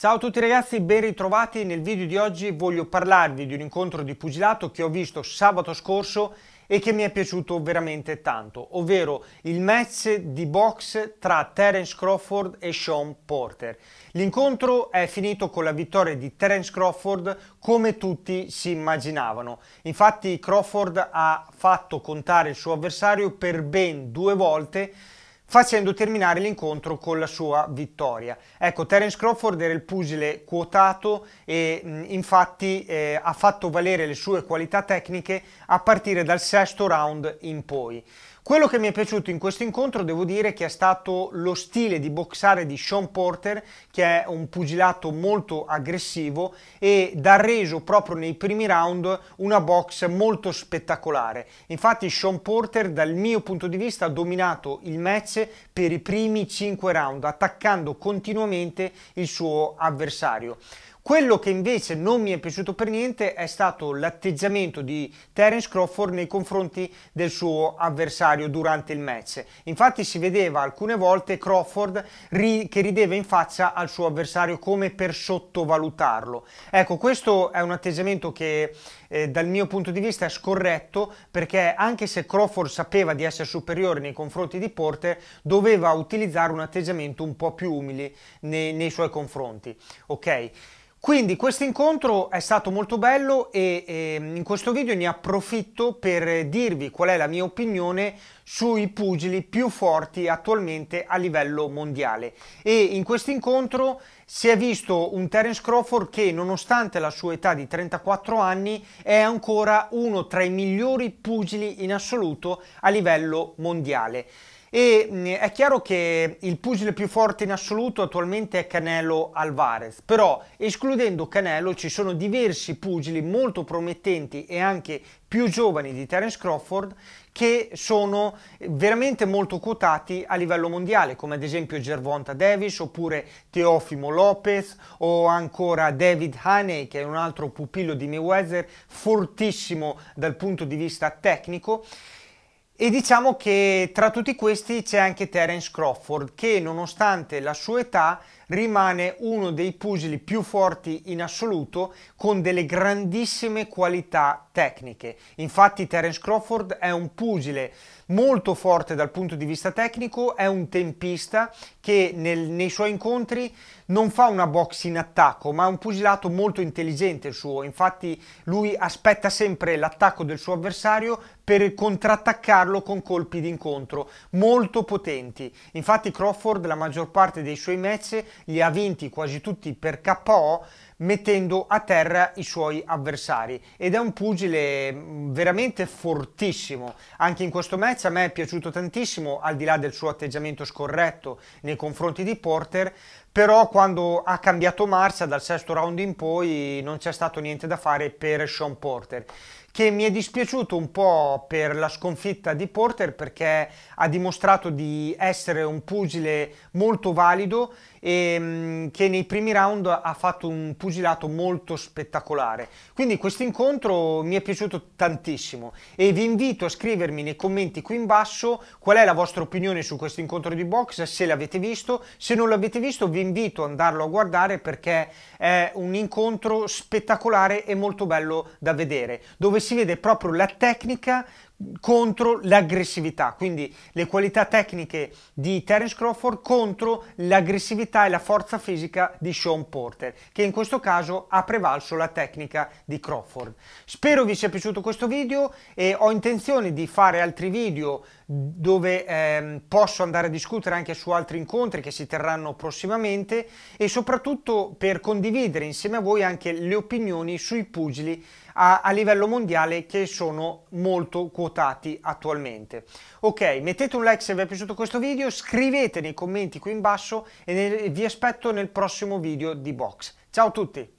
Ciao a tutti ragazzi, ben ritrovati. Nel video di oggi voglio parlarvi di un incontro di pugilato che ho visto sabato scorso e che mi è piaciuto veramente tanto, ovvero il match di box tra Terence Crawford e Sean Porter. L'incontro è finito con la vittoria di Terence Crawford come tutti si immaginavano. Infatti Crawford ha fatto contare il suo avversario per ben due volte facendo terminare l'incontro con la sua vittoria. Ecco, Terence Crawford era il pugile quotato e mh, infatti eh, ha fatto valere le sue qualità tecniche a partire dal sesto round in poi. Quello che mi è piaciuto in questo incontro devo dire che è stato lo stile di boxare di Sean Porter che è un pugilato molto aggressivo ed ha reso proprio nei primi round una box molto spettacolare. Infatti Sean Porter dal mio punto di vista ha dominato il match per i primi 5 round attaccando continuamente il suo avversario. Quello che invece non mi è piaciuto per niente è stato l'atteggiamento di Terence Crawford nei confronti del suo avversario durante il match. Infatti si vedeva alcune volte Crawford ri che rideva in faccia al suo avversario come per sottovalutarlo. Ecco, questo è un atteggiamento che eh, dal mio punto di vista è scorretto perché anche se Crawford sapeva di essere superiore nei confronti di Porter, doveva utilizzare un atteggiamento un po' più umile nei, nei suoi confronti. Ok? Quindi questo incontro è stato molto bello e, e, in questo video ne approfitto per dirvi qual è la mia opinione sui pugili più forti attualmente a livello mondiale e in questo incontro si è visto un Terence Crawford che nonostante la sua età di 34 anni è ancora uno tra i migliori pugili in assoluto a livello mondiale. E mh, mm, è chiaro che il pugile più forte in assoluto attualmente è Canelo Alvarez, però escludendo Canelo ci sono diversi pugili molto promettenti e anche più giovani di Terence Crawford che sono veramente molto quotati a livello mondiale, come ad esempio Gervonta Davis oppure Teofimo Lopez o ancora David Haney che è un altro pupillo di Mayweather fortissimo dal punto di vista tecnico e diciamo che tra tutti questi c'è anche Terence Crawford che nonostante la sua età rimane uno dei pugili più forti in assoluto con delle grandissime qualità tecniche. Infatti Terence Crawford è un pugile molto forte dal punto di vista tecnico, è un tempista che nel, nei suoi incontri non fa una box in attacco, ma è un pugilato molto intelligente il suo. Infatti lui aspetta sempre l'attacco del suo avversario per contrattaccarlo con colpi d'incontro molto potenti. Infatti Crawford la maggior parte dei suoi match li ha vinti quasi tutti per KO mettendo a terra i suoi avversari ed è un pugile veramente fortissimo anche in questo match a me è piaciuto tantissimo al di là del suo atteggiamento scorretto nei confronti di Porter però quando ha cambiato marcia dal sesto round in poi non c'è stato niente da fare per Sean Porter che mi è dispiaciuto un po' per la sconfitta di Porter perché ha dimostrato di essere un pugile molto valido e mm, che nei primi round ha fatto un pugilato molto spettacolare. Quindi questo incontro mi è piaciuto tantissimo e vi invito a scrivermi nei commenti qui in basso qual è la vostra opinione su questo incontro di box, se l'avete visto, se non l'avete visto vi invito ad andarlo a guardare perché è un incontro spettacolare e molto bello da vedere, dove si vede proprio la tecnica contro l'aggressività, quindi le qualità tecniche di Terence Crawford contro l'aggressività e la forza fisica di Sean Porter, che in questo caso ha prevalso la tecnica di Crawford. Spero vi sia piaciuto questo video e ho intenzione di fare altri video dove ehm, posso andare a discutere anche su altri incontri che si terranno prossimamente e soprattutto per condividere insieme a voi anche le opinioni sui pugili a, a livello mondiale che sono molto quotidiani quotati attualmente. Ok, mettete un like se vi è piaciuto questo video, scrivete nei commenti qui in basso e vi aspetto nel prossimo video di Box. Ciao a tutti!